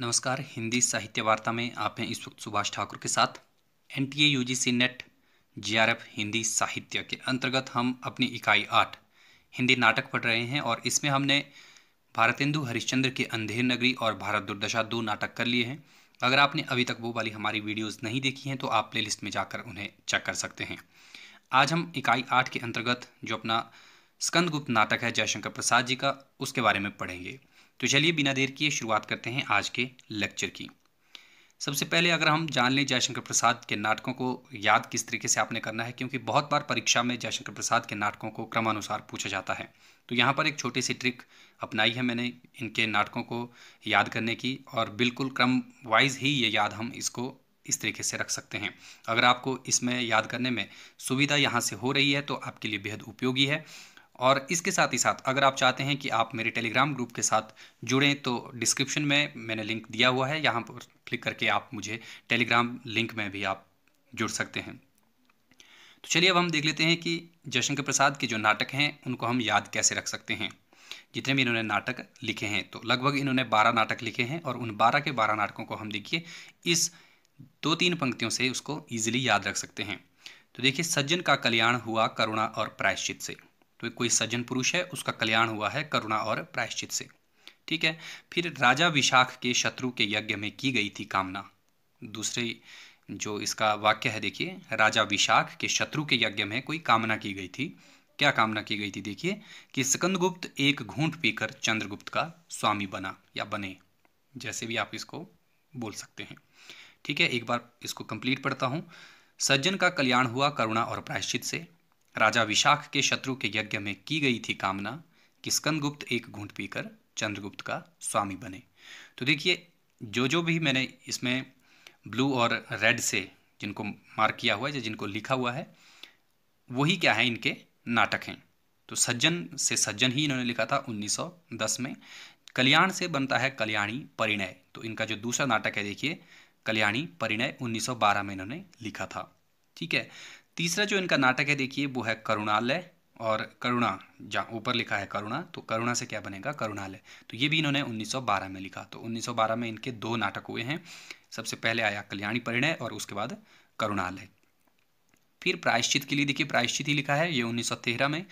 नमस्कार हिंदी साहित्य वार्ता में आप हैं इस वक्त सुभाष ठाकुर के साथ N T A U G C NET J R F Hindi साहित्य के अंतर्गत हम अपनी इकाई आठ हिंदी नाटक पढ़ रहे हैं और इसमें हमने भारतेंदु हरिश्चंद्र के अंधेर नगरी और भारत दुर्दशा दो नाटक कर लिए हैं अगर आपने अभी तक वो वाली हमारी वीडियोस नहीं देखी हैं तो आप प्लेलिस्ट में जाकर उन्हें चेक कर सकते हैं आज हम इकाई आठ के अंतर्गत जो अपना स्कंदगुप्त नाटक है जयशंकर प्रसाद जी का उसके बारे में पढ़ेंगे तो चलिए बिना देर किए शुरुआत करते हैं आज के लेक्चर की सबसे पहले अगर हम जान लें जयशंकर प्रसाद के नाटकों को याद किस तरीके से आपने करना है क्योंकि बहुत बार परीक्षा में जयशंकर प्रसाद के नाटकों को क्रमानुसार पूछा जाता है तो यहाँ पर एक छोटी सी ट्रिक अपनाई है मैंने इनके नाटकों को याद करने की और बिल्कुल क्रम वाइज ही ये याद हम इसको इस तरीके से रख सकते हैं अगर आपको इसमें याद करने में सुविधा यहाँ से हो रही है तो आपके लिए बेहद उपयोगी है और इसके साथ ही साथ अगर आप चाहते हैं कि आप मेरे टेलीग्राम ग्रुप के साथ जुड़ें तो डिस्क्रिप्शन में मैंने लिंक दिया हुआ है यहाँ पर क्लिक करके आप मुझे टेलीग्राम लिंक में भी आप जुड़ सकते हैं तो चलिए अब हम देख लेते हैं कि जयशंकर प्रसाद के जो नाटक हैं उनको हम याद कैसे रख सकते हैं जितने भी इन्होंने नाटक लिखे हैं तो लगभग इन्होंने बारह नाटक लिखे हैं और उन बारह के बारह नाटकों को हम देखिए इस दो तीन पंक्तियों से उसको ईजिली याद रख सकते हैं तो देखिए सज्जन का कल्याण हुआ करुणा और प्रायश्चित से तो कोई सज्जन पुरुष है उसका कल्याण हुआ है करुणा और प्रायश्चित से ठीक है फिर राजा विशाख के शत्रु के यज्ञ में की गई थी कामना दूसरे जो इसका वाक्य है देखिए राजा विशाख के शत्रु के यज्ञ में कोई कामना की गई थी क्या कामना की गई थी देखिए कि स्कंदगुप्त एक घूंट पीकर चंद्रगुप्त का स्वामी बना या बने जैसे भी आप इसको बोल सकते हैं ठीक है एक बार इसको कंप्लीट पढ़ता हूँ सज्जन का कल्याण हुआ करुणा और प्रायश्चित से राजा विशाख के शत्रु के यज्ञ में की गई थी कामना कि स्कंदगुप्त एक घूंट पीकर चंद्रगुप्त का स्वामी बने तो देखिए जो जो भी मैंने इसमें ब्लू और रेड से जिनको मार्क किया हुआ है या जिनको लिखा हुआ है वही क्या है इनके नाटक हैं तो सज्जन से सज्जन ही इन्होंने लिखा था 1910 में कल्याण से बनता है कल्याणी परिणय तो इनका जो दूसरा नाटक है देखिए कल्याणी परिणय 1912 में इन्होंने लिखा था ठीक है तीसरा जो इनका नाटक है देखिए वो है करुणालय और करुणा जहाँ ऊपर लिखा है करुणा तो करुणा से क्या बनेगा करुणालय तो ये भी इन्होंने 1912 में लिखा तो 1912 में इनके दो नाटक हुए हैं सबसे पहले आया कल्याणी परिणय और उसके बाद करुणालय फिर प्रायश्चित के लिए देखिए प्रायश्चित ही लिखा है ये 1913 में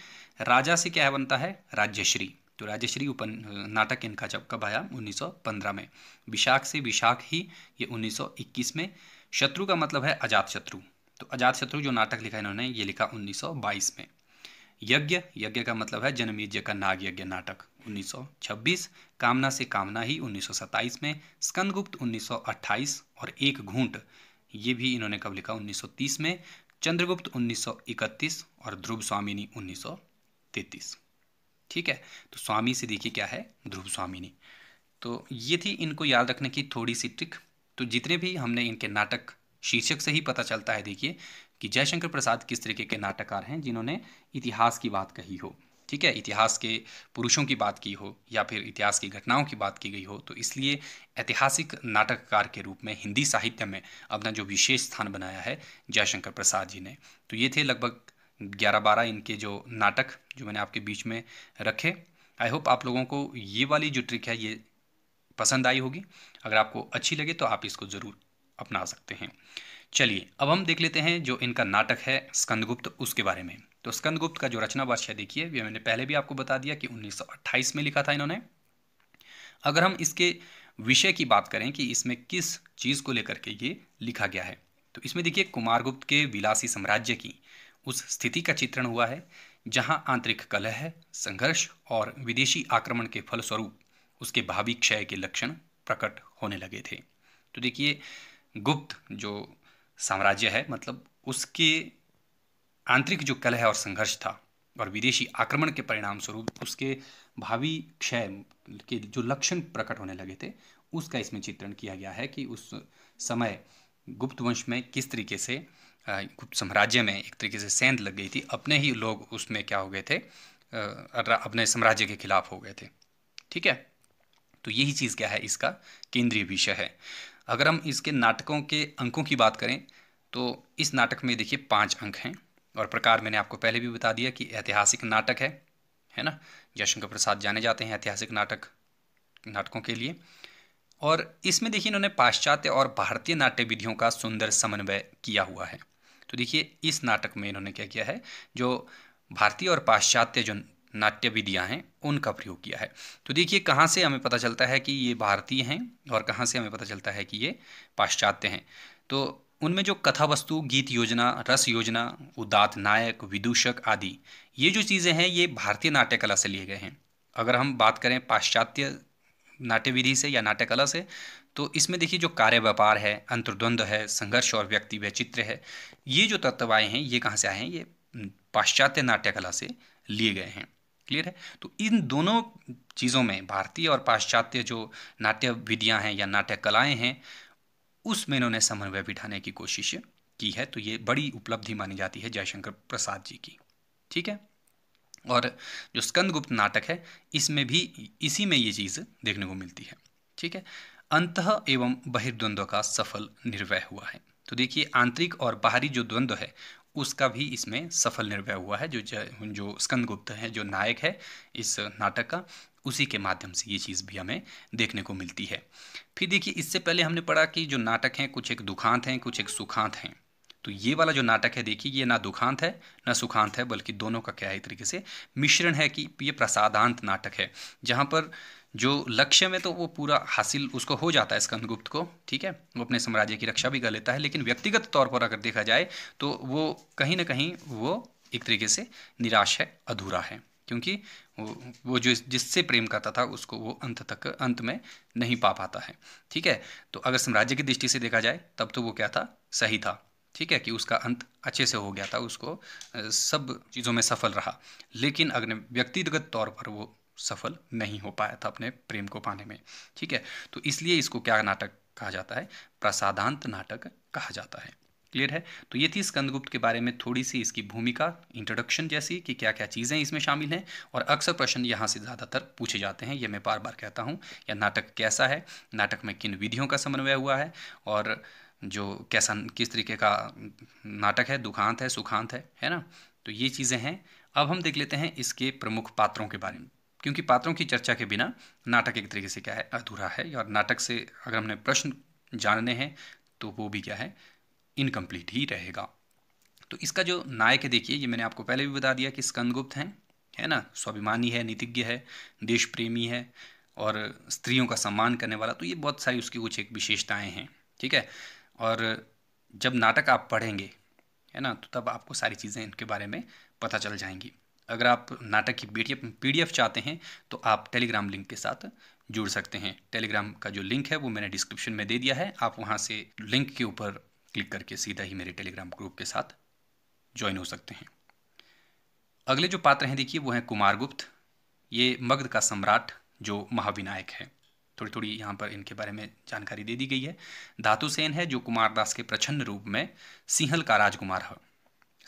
राजा से क्या बनता है राज्यश्री तो राज्यश्री उपन नाटक इनका जब कब आया 1915 में विशाख से विशाख ही ये 1921 में शत्रु का मतलब है अजात शत्रु तो अजात शत्रु जो नाटक लिखा इन्होंने ये लिखा 1922 में यज्ञ यज्ञ का मतलब है जनमेज्य का नाग यज्ञ नाटक 1926 कामना से कामना ही 1927 में स्कंदगुप्त 1928 और एक घूंट ये भी इन्होंने कब लिखा 1930 में चंद्रगुप्त 1931 और ध्रुव स्वामिनी उन्नीस ठीक है तो स्वामी से देखिए क्या है ध्रुव स्वामिनी तो ये थी इनको याद रखने की थोड़ी सी ट्रिक तो जितने भी हमने इनके नाटक शीर्षक से ही पता चलता है देखिए कि जयशंकर प्रसाद किस तरीके के नाटककार हैं जिन्होंने इतिहास की बात कही हो ठीक है इतिहास के पुरुषों की बात की हो या फिर इतिहास की घटनाओं की बात की गई हो तो इसलिए ऐतिहासिक नाटककार के रूप में हिंदी साहित्य में अपना जो विशेष स्थान बनाया है जयशंकर प्रसाद जी ने तो ये थे लगभग ग्यारह बारह इनके जो नाटक जो मैंने आपके बीच में रखे आई होप आप लोगों को ये वाली जो ट्रिक है ये पसंद आई होगी अगर आपको अच्छी लगे तो आप इसको ज़रूर अपना सकते हैं चलिए अब हम देख लेते हैं जो इनका नाटक है स्कंदगुप्त उसके बारे में तो स्कंदगुप्त का जो रचना वर्ष है देखिए मैंने पहले भी आपको बता दिया कि 1928 में लिखा था इन्होंने अगर हम इसके विषय की बात करें कि इसमें किस चीज़ को लेकर के ये लिखा गया है तो इसमें देखिए कुमारगुप्त के विलासी साम्राज्य की उस स्थिति का चित्रण हुआ है जहां आंतरिक कलह संघर्ष और विदेशी आक्रमण के फलस्वरूप उसके भावी क्षय के लक्षण प्रकट होने लगे थे तो देखिए गुप्त जो साम्राज्य है मतलब उसके आंतरिक जो कलह और संघर्ष था और विदेशी आक्रमण के परिणाम स्वरूप उसके भावी क्षय के जो लक्षण प्रकट होने लगे थे उसका इसमें चित्रण किया गया है कि उस समय गुप्त वंश में किस तरीके से गुप्त साम्राज्य में एक तरीके से सेंध लग गई थी अपने ही लोग उसमें क्या हो गए थे अपने साम्राज्य के खिलाफ हो गए थे ठीक है तो यही चीज़ क्या है इसका केंद्रीय विषय है अगर हम इसके नाटकों के अंकों की बात करें तो इस नाटक में देखिए पाँच अंक हैं और प्रकार मैंने आपको पहले भी बता दिया कि ऐतिहासिक नाटक है है ना जयशंकर प्रसाद जाने जाते हैं ऐतिहासिक नाटक नाटकों के लिए और इसमें देखिए इन्होंने पाश्चात्य और भारतीय नाट्य विधियों का सुंदर समन्वय किया हुआ है तो देखिए इस नाटक में इन्होंने क्या किया है जो भारतीय और पाश्चात्य जो नाट्य विधियाँ हैं उनका प्रयोग किया है तो देखिए कहाँ से हमें पता चलता है कि ये भारतीय हैं और कहाँ से हमें पता चलता है कि ये पाश्चात्य हैं तो उनमें जो कथा वस्तु गीत योजना रस योजना उदात नायक विदूषक आदि ये जो चीज़ें हैं ये भारतीय नाट्य कला से लिए गए हैं अगर हम बात करें पाश्चात्य नाट्य विधि से या नाट्य कला से तो इसमें देखिए जो कार्य व्यापार है अंतर्द्वंद है संघर्ष और व्यक्ति वैचित्र है ये जो तत्वाएँ हैं ये कहाँ से आए हैं ये पाश्चात्य नाट्य कला से लिए गए हैं क्लियर है तो इन दोनों चीज़ों में भारतीय और पाश्चात्य जो नाट्य विधियाँ हैं या नाट्य कलाएँ हैं उसमें इन्होंने समन्वय बिठाने की कोशिश की है तो ये बड़ी उपलब्धि मानी जाती है जयशंकर प्रसाद जी की ठीक है और जो स्कंदगुप्त नाटक है इसमें भी इसी में ये चीज़ देखने को मिलती है ठीक है अंत एवं बहिर्द्वंद्व का सफल निर्वय हुआ है तो देखिए आंतरिक और बाहरी जो द्वंद्व है उसका भी इसमें सफल निर्भय हुआ है जो जो स्कंद गुप्त है जो नायक है इस नाटक का उसी के माध्यम से ये चीज़ भी हमें देखने को मिलती है फिर देखिए इससे पहले हमने पढ़ा कि जो नाटक हैं कुछ एक दुखांत हैं कुछ एक सुखांत हैं तो ये वाला जो नाटक है देखिए ये ना दुखांत है ना सुखांत है बल्कि दोनों का क्या है तरीके से मिश्रण है कि ये प्रसादांत नाटक है जहाँ पर जो लक्ष्य में तो वो पूरा हासिल उसको हो जाता है स्कंदगुप्त को ठीक है वो अपने साम्राज्य की रक्षा भी कर लेता है लेकिन व्यक्तिगत तौर पर अगर देखा जाए तो वो कहीं ना कहीं वो एक तरीके से निराश है अधूरा है क्योंकि वो वो जो जिससे प्रेम करता था उसको वो अंत तक अंत में नहीं पा पाता है ठीक है तो अगर साम्राज्य की दृष्टि से देखा जाए तब तो वो क्या था सही था ठीक है कि उसका अंत अच्छे से हो गया था उसको सब चीज़ों में सफल रहा लेकिन अगर व्यक्तिगत तौर पर वो सफल नहीं हो पाया था अपने प्रेम को पाने में ठीक है तो इसलिए इसको क्या नाटक कहा जाता है प्रसादांत नाटक कहा जाता है क्लियर है तो ये थी स्कंदगुप्त के बारे में थोड़ी सी इसकी भूमिका इंट्रोडक्शन जैसी कि क्या क्या चीज़ें इसमें शामिल हैं और अक्सर प्रश्न यहाँ से ज़्यादातर पूछे जाते हैं ये मैं बार बार कहता हूँ या नाटक कैसा है नाटक में किन विधियों का समन्वय हुआ है और जो कैसा किस तरीके का नाटक है दुखांत है सुखांत है है ना तो ये चीज़ें हैं अब हम देख लेते हैं इसके प्रमुख पात्रों के बारे में क्योंकि पात्रों की चर्चा के बिना नाटक एक तरीके से क्या है अधूरा है और नाटक से अगर हमने प्रश्न जानने हैं तो वो भी क्या है इनकम्प्लीट ही रहेगा तो इसका जो नायक है देखिए ये मैंने आपको पहले भी बता दिया कि स्कंदगुप्त हैं है ना स्वाभिमानी है नीतिज्ञ है देश प्रेमी है और स्त्रियों का सम्मान करने वाला तो ये बहुत सारी उसकी कुछ एक विशेषताएं हैं ठीक है और जब नाटक आप पढ़ेंगे है ना तो तब आपको सारी चीज़ें इनके बारे में पता चल जाएंगी अगर आप नाटक की पी डी चाहते हैं तो आप टेलीग्राम लिंक के साथ जुड़ सकते हैं टेलीग्राम का जो लिंक है वो मैंने डिस्क्रिप्शन में दे दिया है आप वहाँ से लिंक के ऊपर क्लिक करके सीधा ही मेरे टेलीग्राम ग्रुप के साथ ज्वाइन हो सकते हैं अगले जो पात्र हैं देखिए वो हैं कुमार गुप्त ये मगध का सम्राट जो महाविनायक है थोड़ी थोड़ी यहाँ पर इनके बारे में जानकारी दे दी गई है धातुसेन है जो कुमारदास के प्रचंड रूप में सिंहल का राजकुमार है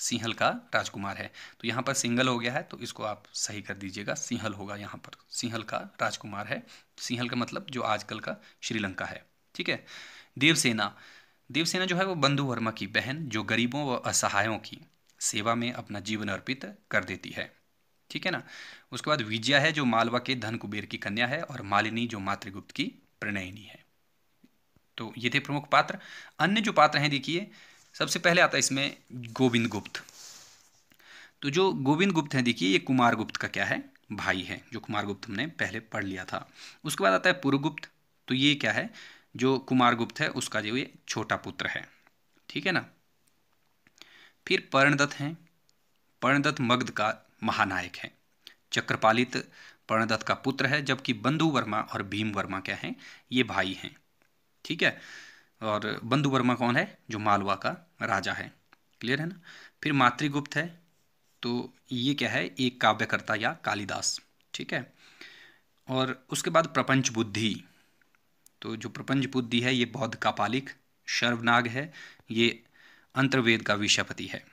सिंहल का राजकुमार है तो यहाँ पर सिंगल हो गया है तो इसको आप सही कर दीजिएगा सिंहल होगा यहाँ पर सिंहल का राजकुमार है सिंहल का मतलब जो आजकल का श्रीलंका है ठीक है देवसेना देवसेना जो है वो बंधु वर्मा की बहन जो गरीबों व असहायों की सेवा में अपना जीवन अर्पित कर देती है ठीक है ना उसके बाद विजया है जो मालवा के धन कुबेर की कन्या है और मालिनी जो मातृगुप्त की प्रणयिनी है तो ये थे प्रमुख पात्र अन्य जो पात्र हैं देखिए सबसे पहले आता है इसमें गोविंद गुप्त तो जो गोविंद गुप्त हैं देखिए ये कुमार गुप्त का क्या है भाई है जो कुमार गुप्त हमने पहले पढ़ लिया था उसके बाद आता है पुरुगुप्त तो ये क्या है जो कुमार गुप्त है उसका जो ये छोटा पुत्र है ठीक है ना फिर पर्णदत्त हैं पर्णदत्त मग्ध का महानायक है चक्रपालित पर्णदत्त का पुत्र है जबकि बंधु वर्मा और भीम वर्मा क्या हैं ये भाई हैं ठीक है और बंधु वर्मा कौन है जो मालवा का राजा है क्लियर है ना फिर मातृगुप्त है तो ये क्या है एक काव्यकर्ता या कालिदास ठीक है और उसके बाद प्रपंच बुद्धि तो जो प्रपंच बुद्धि है ये बौद्ध कापालिक शर्वनाग है ये अंतर्वेद का विषयपति है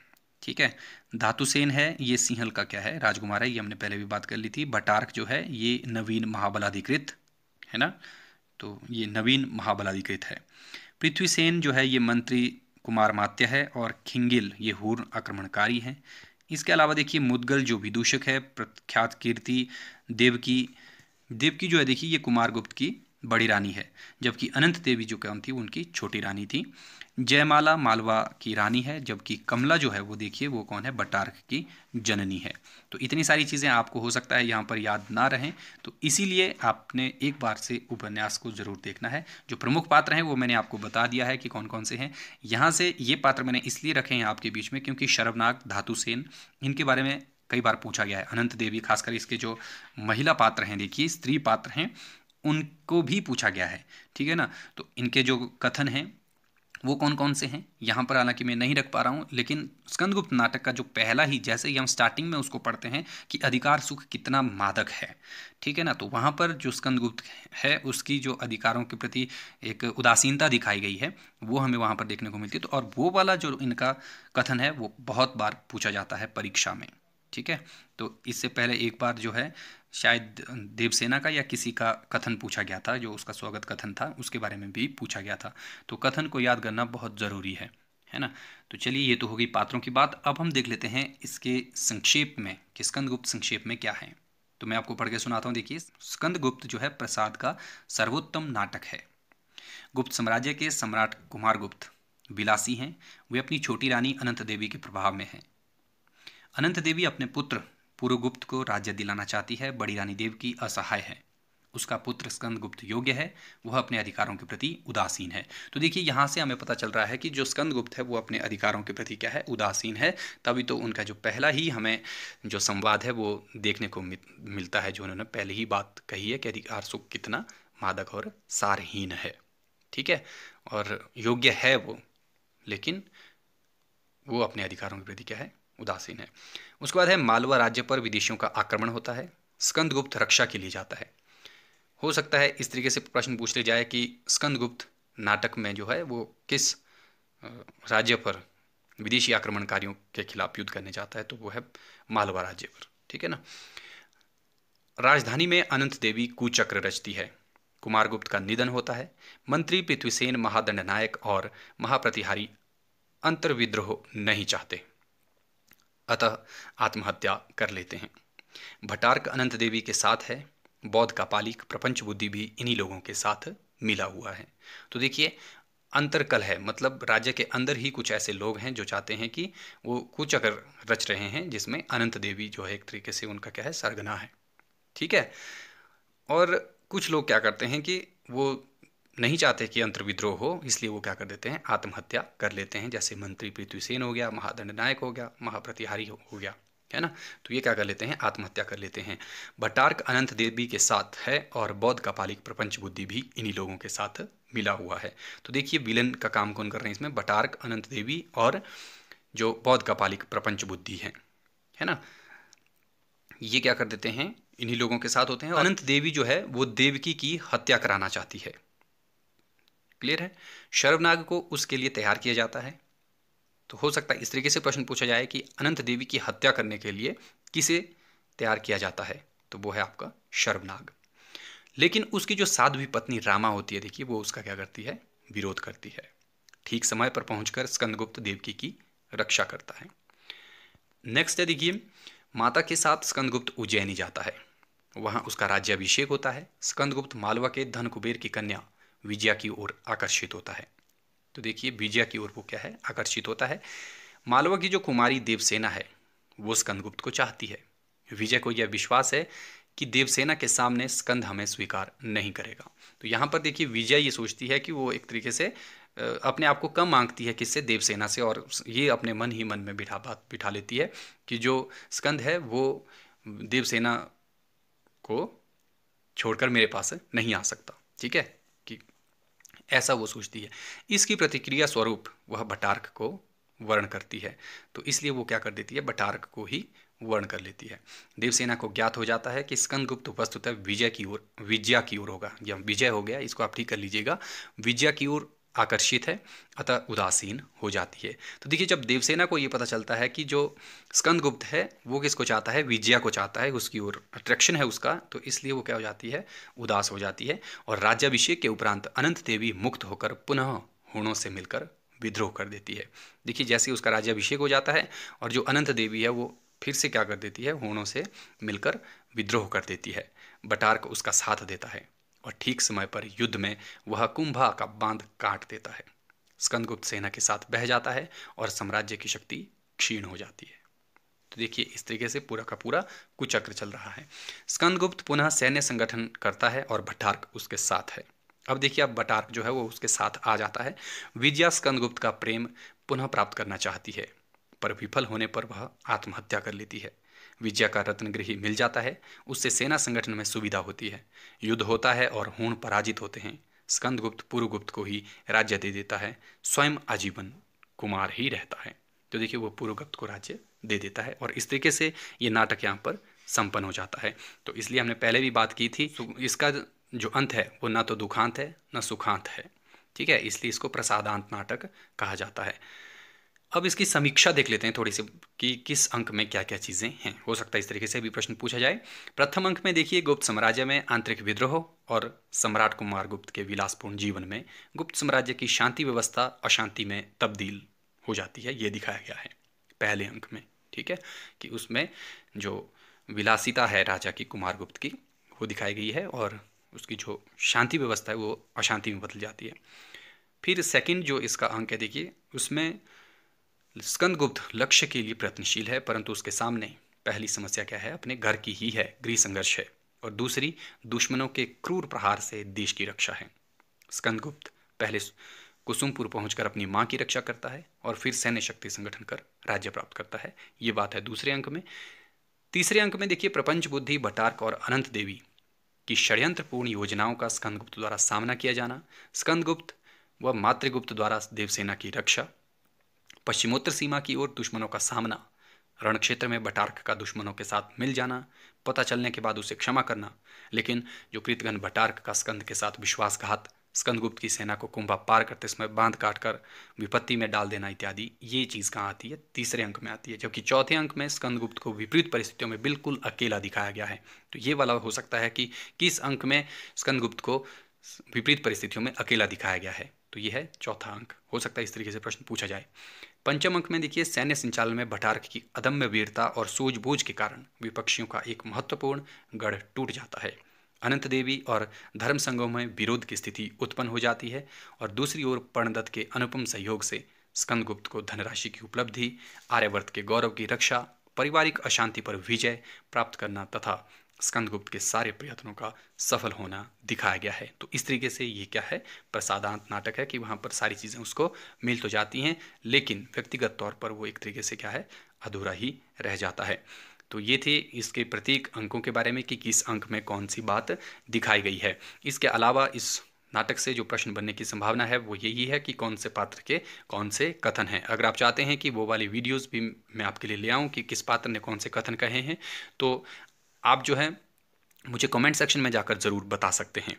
ठीक है धातुसेन है ये सिंहल का क्या है राजकुमार है ये हमने पहले भी बात कर ली थी बटार्क जो है ये नवीन महाबलाधिकृत है ना तो ये नवीन महाबलाधिकृत है पृथ्वी सेन जो है ये मंत्री कुमार मात्य है और खिंगिल ये हूर्ण आक्रमणकारी हैं इसके अलावा देखिए मुदगल जो विदूषक है प्रख्यात कीर्ति देवकी देवकी जो है देखिए ये कुमार गुप्त की बड़ी रानी है जबकि अनंत देवी जो कौन थी उनकी छोटी रानी थी जयमाला मालवा की रानी है जबकि कमला जो है वो देखिए वो कौन है बटार्क की जननी है तो इतनी सारी चीज़ें आपको हो सकता है यहाँ पर याद ना रहें तो इसीलिए आपने एक बार से उपन्यास को ज़रूर देखना है जो प्रमुख पात्र हैं वो मैंने आपको बता दिया है कि कौन कौन से हैं यहाँ से ये पात्र मैंने इसलिए रखे हैं आपके बीच में क्योंकि शर्वनाक धातुसेन इनके बारे में कई बार पूछा गया है अनंत देवी खासकर इसके जो महिला पात्र हैं देखिए स्त्री पात्र हैं उनको भी पूछा गया है ठीक है ना तो इनके जो कथन हैं वो कौन कौन से हैं यहाँ पर हालांकि मैं नहीं रख पा रहा हूँ लेकिन स्कंदगुप्त नाटक का जो पहला ही जैसे ही हम स्टार्टिंग में उसको पढ़ते हैं कि अधिकार सुख कितना मादक है ठीक है ना तो वहाँ पर जो स्कंदगुप्त है उसकी जो अधिकारों के प्रति एक उदासीनता दिखाई गई है वो हमें वहाँ पर देखने को मिलती है तो और वो वाला जो इनका कथन है वो बहुत बार पूछा जाता है परीक्षा में ठीक है तो इससे पहले एक बार जो है शायद देवसेना का या किसी का कथन पूछा गया था जो उसका स्वागत कथन था उसके बारे में भी पूछा गया था तो कथन को याद करना बहुत ज़रूरी है है ना तो चलिए ये तो होगी पात्रों की बात अब हम देख लेते हैं इसके संक्षेप में कि स्कंदगुप्त संक्षेप में क्या है तो मैं आपको पढ़ के सुनाता हूँ देखिए स्कंदगुप्त जो है प्रसाद का सर्वोत्तम नाटक है गुप्त साम्राज्य के सम्राट कुमार गुप्त विलासी हैं वे अपनी छोटी रानी अनंत देवी के प्रभाव में हैं अनंत देवी अपने पुत्र पूर्वगुप्त को राज्य दिलाना चाहती है बड़ी रानी देव की असहाय है उसका पुत्र स्कंदगुप्त योग्य है वह अपने अधिकारों के प्रति उदासीन है तो देखिए यहाँ से हमें पता चल रहा है कि जो स्कंदगुप्त है वो अपने अधिकारों के प्रति क्या है उदासीन है तभी तो उनका जो पहला ही हमें जो संवाद है वो देखने को मिलता है जो उन्होंने पहले ही बात कही है कि अधिकार सुख कितना मादक और सारहीन है ठीक है और योग्य है वो लेकिन वो अपने अधिकारों के प्रति क्या है उदासीन है उसके बाद है मालवा राज्य पर विदेशियों का आक्रमण होता है स्कंदगुप्त रक्षा के लिए जाता है हो सकता है इस तरीके से प्रश्न पूछ लिया जाए कि स्कंदगुप्त नाटक में जो है वो किस राज्य पर विदेशी आक्रमणकारियों के खिलाफ युद्ध करने जाता है तो वो है मालवा राज्य पर ठीक है ना राजधानी में अनंत देवी कुचक्र रचती है कुमार गुप्त का निधन होता है मंत्री पृथ्वीसेन महादंड नायक और महाप्रतिहारी अंतर्विद्रोह नहीं चाहते अतः आत्महत्या कर लेते हैं भटार्क अनंत देवी के साथ है बौद्ध का पालिक प्रपंच बुद्धि भी इन्हीं लोगों के साथ मिला हुआ है तो देखिए अंतरकल है मतलब राज्य के अंदर ही कुछ ऐसे लोग हैं जो चाहते हैं कि वो कुछ अगर रच रहे हैं जिसमें अनंत देवी जो है एक तरीके से उनका क्या है सरगना है ठीक है और कुछ लोग क्या करते हैं कि वो नहीं चाहते कि विद्रोह हो इसलिए वो क्या कर देते हैं आत्महत्या कर लेते हैं जैसे मंत्री पृथ्वी सेन हो गया महादंड नायक हो गया महाप्रतिहारी हो, हो गया है ना तो ये क्या कर लेते हैं आत्महत्या कर लेते हैं भट्टार्क अनंत देवी के साथ है और बौद्ध पालिक प्रपंच बुद्धि भी इन्हीं लोगों के साथ मिला हुआ है तो देखिए विलन का काम कौन कर रहे हैं इसमें भटार्क अनंत देवी और जो बौद्ध पालिक प्रपंच बुद्धि है है ना ये क्या कर देते हैं इन्हीं लोगों के साथ होते हैं अनंत देवी जो है वो देवकी की हत्या कराना चाहती है क्लियर है शर्वनाग को उसके लिए तैयार किया जाता है तो हो सकता है इस तरीके से प्रश्न पूछा जाए कि अनंत देवी की हत्या करने के लिए किसे तैयार किया जाता है तो वो है आपका शर्वनाग लेकिन उसकी जो साधु पत्नी रामा होती है देखिए वो उसका क्या करती है विरोध करती है ठीक समय पर पहुंचकर स्कंदगुप्त देवकी की रक्षा करता है नेक्स्ट है देखिए माता के साथ स्कंदगुप्त उज्जैनी जाता है वहां उसका राज्यभिषेक होता है स्कंदगुप्त मालवा के धन कुबेर की कन्या विजया की ओर आकर्षित होता है तो देखिए विजया की ओर वो क्या है आकर्षित होता है मालवा की जो कुमारी देवसेना है वो स्कंदगुप्त को चाहती है विजय को यह विश्वास है कि देवसेना के सामने स्कंद हमें स्वीकार नहीं करेगा तो यहाँ पर देखिए विजय ये सोचती है कि वो एक तरीके से अपने आप को कम मांगती है किससे देवसेना से और ये अपने मन ही मन में बिठा बात बिठा लेती है कि जो स्कंद है वो देवसेना को छोड़कर मेरे पास नहीं आ सकता ठीक है ऐसा वो सोचती है इसकी प्रतिक्रिया स्वरूप वह भटार्क को वर्ण करती है तो इसलिए वो क्या कर देती है भटार्क को ही वर्ण कर लेती है देवसेना को ज्ञात हो जाता है कि स्कंदगुप्त वस्तुतः विजय की ओर विजया की ओर होगा या विजय हो गया इसको आप ठीक कर लीजिएगा विजया की ओर आकर्षित है अतः उदासीन हो जाती है तो देखिए जब देवसेना को ये पता चलता है कि जो स्कंदगुप्त है वो किसको चाहता है विजया को चाहता है उसकी ओर अट्रैक्शन है उसका तो इसलिए वो क्या हो जाती है उदास हो जाती है और राज्याभिषेक के उपरांत अनंत देवी मुक्त होकर पुनः हुणों से मिलकर विद्रोह कर देती है देखिए जैसे उसका राज्याभिषेक हो जाता है और जो अनंत देवी है वो फिर से क्या कर देती है हुणों से मिलकर विद्रोह कर देती है बटार्क उसका साथ देता है और ठीक समय पर युद्ध में वह कुंभा का बांध काट देता है स्कंदगुप्त सेना के साथ बह जाता है और साम्राज्य की शक्ति क्षीण हो जाती है तो देखिए इस तरीके से पूरा का पूरा कुचक्र चल रहा है स्कंदगुप्त पुनः सैन्य संगठन करता है और भट्टार्क उसके साथ है अब देखिए अब बटार्क जो है वो उसके साथ आ जाता है विजया स्कंदगुप्त का प्रेम पुनः प्राप्त करना चाहती है पर विफल होने पर वह आत्महत्या कर लेती है विजय का रत्नगृह मिल जाता है उससे सेना संगठन में सुविधा होती है युद्ध होता है और हूण पराजित होते हैं स्कंदगुप्त पूर्वगुप्त को ही राज्य दे देता है स्वयं आजीवन कुमार ही रहता है तो देखिए वो पूर्वगुप्त को राज्य दे देता है और इस तरीके से ये नाटक यहाँ पर संपन्न हो जाता है तो इसलिए हमने पहले भी बात की थी इसका जो अंत है वो ना तो दुखांत है ना सुखांत है ठीक है इसलिए इसको प्रसादांत नाटक कहा जाता है अब इसकी समीक्षा देख लेते हैं थोड़ी सी कि किस अंक में क्या क्या चीज़ें हैं हो सकता है इस तरीके से भी प्रश्न पूछा जाए प्रथम अंक में देखिए गुप्त साम्राज्य में आंतरिक विद्रोह और सम्राट कुमार गुप्त के विलासपूर्ण जीवन में गुप्त साम्राज्य की शांति व्यवस्था अशांति में तब्दील हो जाती है ये दिखाया गया है पहले अंक में ठीक है कि उसमें जो विलासिता है राजा की कुमार गुप्त की वो दिखाई गई है और उसकी जो शांति व्यवस्था है वो अशांति में बदल जाती है फिर सेकंड जो इसका अंक है देखिए उसमें स्कंदगुप्त लक्ष्य के लिए प्रयत्नशील है परंतु उसके सामने पहली समस्या क्या है अपने घर की ही है गृह संघर्ष है और दूसरी दुश्मनों के क्रूर प्रहार से देश की रक्षा है स्कंदगुप्त पहले कुसुमपुर पहुंचकर अपनी माँ की रक्षा करता है और फिर सैन्य शक्ति संगठन कर राज्य प्राप्त करता है ये बात है दूसरे अंक में तीसरे अंक में देखिए प्रपंच बुद्धि बटार्क और अनंत देवी की षड्यंत्रपूर्ण योजनाओं का स्कंदगुप्त द्वारा सामना किया जाना स्कंदगुप्त व मातृगुप्त द्वारा देवसेना की रक्षा पश्चिमोत्तर सीमा की ओर दुश्मनों का सामना रण क्षेत्र में बटार्क का दुश्मनों के साथ मिल जाना पता चलने के बाद उसे क्षमा करना लेकिन जो कृतघ्न बटार्क का स्कंद के साथ विश्वासघात स्कंदगुप्त की सेना को कुंभा पार करते समय बांध काट कर विपत्ति में डाल देना इत्यादि ये चीज़ कहाँ आती है तीसरे अंक में आती है जबकि चौथे अंक में स्कंदगुप्त को विपरीत परिस्थितियों में बिल्कुल अकेला दिखाया गया है तो ये वाला हो सकता है कि किस अंक में स्कंदगुप्त को विपरीत परिस्थितियों में अकेला दिखाया गया है तो यह है चौथा अंक हो सकता है इस तरीके से प्रश्न पूछा जाए पंचम अंक में देखिए सैन्य संचालन में भटार्क की अदम्य वीरता और सूझबूझ के कारण विपक्षियों का एक महत्वपूर्ण गढ़ टूट जाता है अनंत देवी और धर्म संघों में विरोध की स्थिति उत्पन्न हो जाती है और दूसरी ओर पर्णदत्त के अनुपम सहयोग से स्कंदगुप्त को धनराशि की उपलब्धि आर्यवर्त के गौरव की रक्षा पारिवारिक अशांति पर विजय प्राप्त करना तथा स्कंदगुप्त के सारे प्रयत्नों का सफल होना दिखाया गया है तो इस तरीके से ये क्या है प्रसादांत नाटक है कि वहाँ पर सारी चीज़ें उसको मिल तो जाती हैं लेकिन व्यक्तिगत तौर पर वो एक तरीके से क्या है अधूरा ही रह जाता है तो ये थे इसके प्रतीक अंकों के बारे में कि किस अंक में कौन सी बात दिखाई गई है इसके अलावा इस नाटक से जो प्रश्न बनने की संभावना है वो यही है कि कौन से पात्र के कौन से कथन हैं अगर आप चाहते हैं कि वो वाली वीडियोस भी मैं आपके लिए ले आऊँ कि किस पात्र ने कौन से कथन कहे हैं तो आप जो है मुझे कमेंट सेक्शन में जाकर ज़रूर बता सकते हैं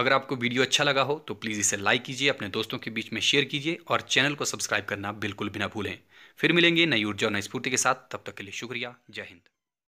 अगर आपको वीडियो अच्छा लगा हो तो प्लीज़ इसे लाइक कीजिए अपने दोस्तों के बीच में शेयर कीजिए और चैनल को सब्सक्राइब करना बिल्कुल भी ना भूलें फिर मिलेंगे नई ऊर्जा और नई स्फूर्ति के साथ तब तक के लिए शुक्रिया जय हिंद